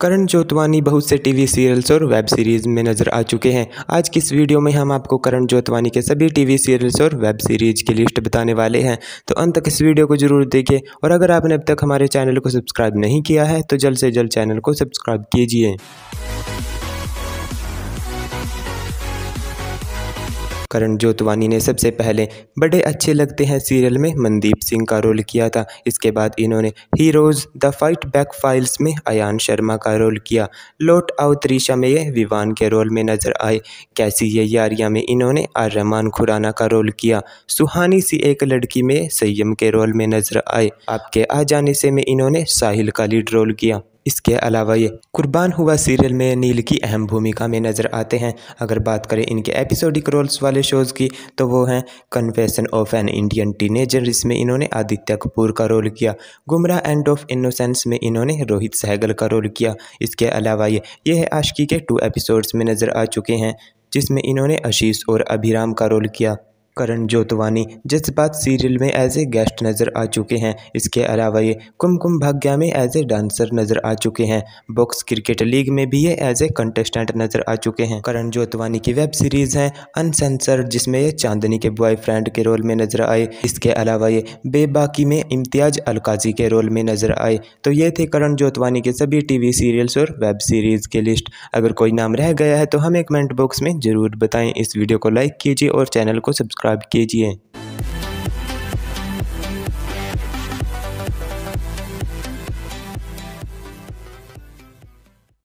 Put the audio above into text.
करण जोतवानी बहुत से TV serials और वेब सीरीज़ में नज़र आ चुके हैं आज की इस वीडियो में हम आपको करण जोतवानी के सभी टीवी सीरियल्स और वेब सीरीज़ की लिस्ट बताने वाले हैं तो अंत तक इस वीडियो को जरूर देखिए और अगर आपने अब तक हमारे चैनल को सब्सक्राइब नहीं किया है तो जल्द से जल्द चैनल को सब्सक्राइब कीजिए करण जोतवानी ने सबसे पहले बड़े अच्छे लगते हैं सीरियल में मनदीप सिंह का रोल किया था इसके बाद इन्होंने heroes the fight back files में अयान शर्मा का रोल किया लोट आओ में ये विवान के रोल में नजर आए कैसी ये यारियाँ में इन्होंने आर रहमान खुराना का रोल किया सुहानी सी एक लड़की में संयम के रोल में नजर आए आपके आ जाने से में इन्होंने साहिल का लीड रोल किया इसके अलावा ये कुर्बान हुआ सीरियल में नील की अहम भूमिका में नज़र आते हैं अगर बात करें इनके एपिसोडिक रोल्स वाले शोज़ की तो वो हैं confession of an Indian teenager जिसमें इन्होंने आदित्य कपूर का रोल किया गुमराह एंड ऑफ इनोसेंस में इन्होंने रोहित सहगल का रोल किया इसके अलावा ये ये है आशकी के टू एपिसोड्स में नज़र आ चुके हैं जिसमें इन्होंने आशीष और अभिराम का रोल किया करण जोतवानी बात सीरियल में एज ए गेस्ट नज़र आ चुके हैं इसके अलावा ये कुमकुम भाग्या में एज ए डांसर नज़र आ चुके हैं बॉक्स क्रिकेट लीग में भी ये एज ए कंटेस्टेंट नज़र आ चुके हैं करण जोतवानी की वेब सीरीज़ है अनसेंसर जिसमें ये चांदनी के बॉयफ्रेंड के रोल में नज़र आए इसके अलावा ये बेबाकी में इम्तियाज अलकाजी के रोल में नज़र आए तो ये थे करण जोतवानी के सभी टी सीरियल्स और वेब सीरीज़ के लिस्ट अगर कोई नाम रह गया है तो हमें कमेंट बॉक्स में ज़रूर बताएं इस वीडियो को लाइक कीजिए और चैनल को सब्सक्राइब सब्सक्राइब कीजिए